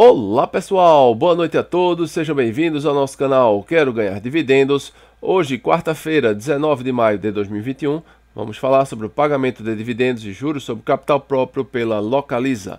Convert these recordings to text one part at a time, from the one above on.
Olá pessoal, boa noite a todos, sejam bem-vindos ao nosso canal Quero Ganhar Dividendos. Hoje, quarta-feira, 19 de maio de 2021, vamos falar sobre o pagamento de dividendos e juros sobre capital próprio pela Localiza.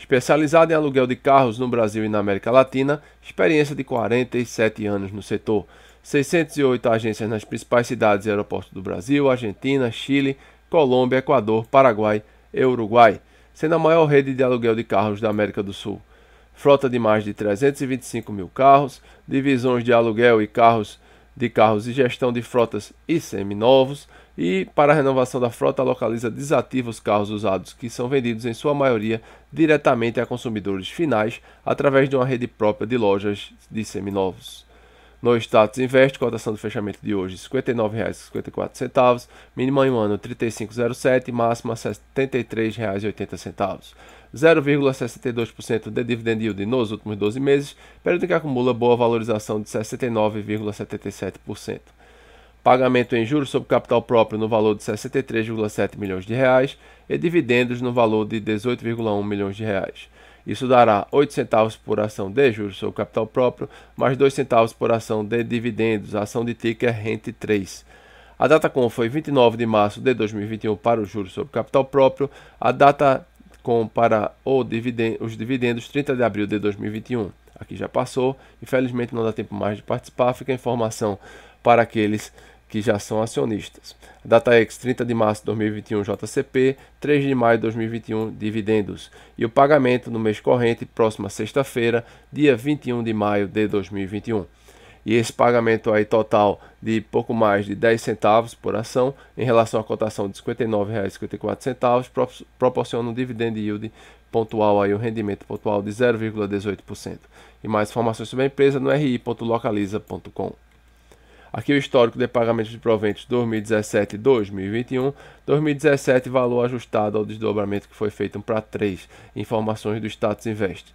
Especializada em aluguel de carros no Brasil e na América Latina, experiência de 47 anos no setor, 608 agências nas principais cidades e aeroportos do Brasil, Argentina, Chile, Colômbia, Equador, Paraguai e Uruguai, sendo a maior rede de aluguel de carros da América do Sul. Frota de mais de 325 mil carros, divisões de aluguel e carros de carros e gestão de frotas e seminovos, e para a renovação da frota, Localiza desativa os carros usados que são vendidos em sua maioria diretamente a consumidores finais através de uma rede própria de lojas de seminovos. No status investe, cotação do fechamento de hoje R$ 59,54, mínima em um ano 35,07, máxima R$ 73,80. 0,62% de dividend yield nos últimos 12 meses, período que acumula boa valorização de 69,77% pagamento em juros sobre capital próprio no valor de 63,7 milhões de reais e dividendos no valor de 18,1 milhões de reais. Isso dará 8 centavos por ação de juros sobre capital próprio, mais 2 centavos por ação de dividendos, ação de ticker rente 3. A data com foi 29 de março de 2021 para os juros sobre capital próprio, a data com para dividen os dividendos 30 de abril de 2021. Aqui já passou, infelizmente não dá tempo mais de participar, fica a informação para aqueles que já são acionistas. Data ex 30 de março de 2021 JCP, 3 de maio de 2021 dividendos e o pagamento no mês corrente, próxima sexta-feira, dia 21 de maio de 2021. E esse pagamento aí total de pouco mais de 10 centavos por ação em relação à cotação de R$ 59,54 proporciona um dividend yield pontual aí, um rendimento pontual de 0,18%. E mais informações sobre a empresa no ri.localiza.com. Aqui o histórico de pagamentos de proventos 2017 e 2021. 2017, valor ajustado ao desdobramento que foi feito para 3. Informações do Status Invest.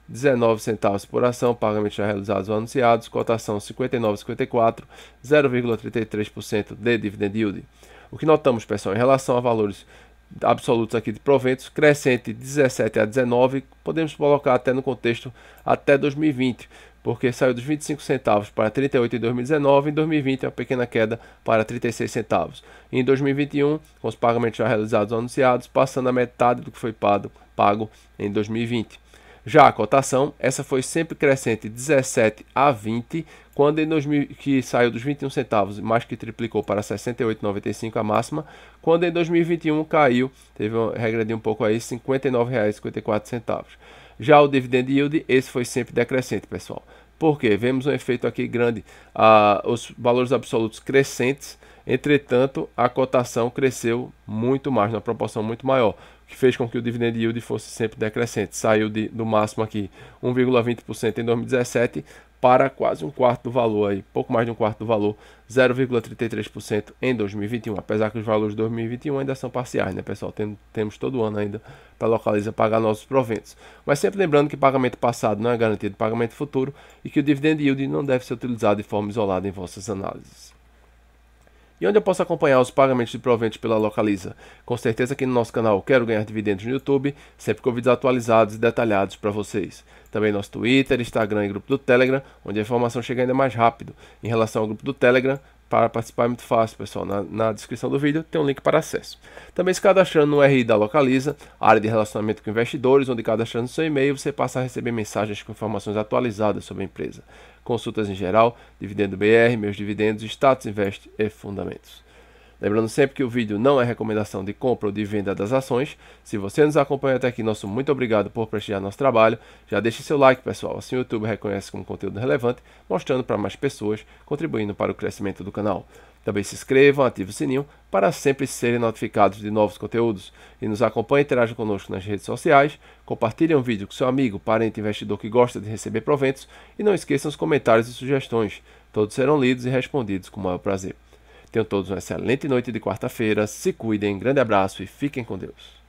19 centavos por ação, pagamentos já realizados ou anunciados, cotação 59,54, 0,33% de dividend yield. O que notamos, pessoal, em relação a valores absolutos aqui de proventos, crescente 17 a 19, podemos colocar até no contexto até 2020, porque saiu dos 25 centavos para 38 em 2019, em 2020 é uma pequena queda para 36 centavos. Em 2021, com os pagamentos já realizados ou anunciados, passando a metade do que foi pago, pago em 2020. Já a cotação, essa foi sempre crescente 17 a 20, quando em 2000 que saiu dos 21 centavos, mais que triplicou para 68,95 a máxima, quando em 2021 caiu, teve uma regrediu um pouco aí, R$ 59,54. Já o dividend yield, esse foi sempre decrescente, pessoal. Por quê? vemos um efeito aqui grande, ah, os valores absolutos crescentes Entretanto, a cotação cresceu muito mais, numa proporção muito maior, o que fez com que o dividend yield fosse sempre decrescente. Saiu de, do máximo aqui 1,20% em 2017 para quase um quarto do valor, aí, pouco mais de um quarto do valor, 0,33% em 2021. Apesar que os valores de 2021 ainda são parciais, né, pessoal? Tem, temos todo ano ainda para localizar pagar nossos proventos. Mas sempre lembrando que pagamento passado não é garantido de pagamento futuro e que o dividend yield não deve ser utilizado de forma isolada em vossas análises. E onde eu posso acompanhar os pagamentos de proventos pela Localiza? Com certeza aqui no nosso canal Quero Ganhar Dividendos no YouTube, sempre com vídeos atualizados e detalhados para vocês. Também nosso Twitter, Instagram e grupo do Telegram, onde a informação chega ainda mais rápido. Em relação ao grupo do Telegram, para participar é muito fácil, pessoal. Na, na, descrição do vídeo tem um link para acesso. Também se cadastrando no RI da Localiza, área de relacionamento com investidores, onde cadastrando seu e-mail você passa a receber mensagens com informações atualizadas sobre a empresa, consultas em geral, dividendo BR, meus dividendos, status invest e fundamentos. Lembrando sempre que o vídeo não é recomendação de compra ou de venda das ações. Se você nos acompanha até aqui, nosso muito obrigado por prestigiar nosso trabalho. Já deixe seu like, pessoal. Assim o YouTube reconhece como conteúdo relevante, mostrando para mais pessoas, contribuindo para o crescimento do canal. Também se inscrevam, ative o sininho para sempre serem notificados de novos conteúdos. E nos acompanhe e interaja conosco nas redes sociais. Compartilhe um vídeo com seu amigo, parente, investidor que gosta de receber proventos. E não esqueçam os comentários e sugestões. Todos serão lidos e respondidos com o maior prazer. Tenham todos uma excelente noite de quarta-feira. Se cuidem, grande abraço e fiquem com Deus.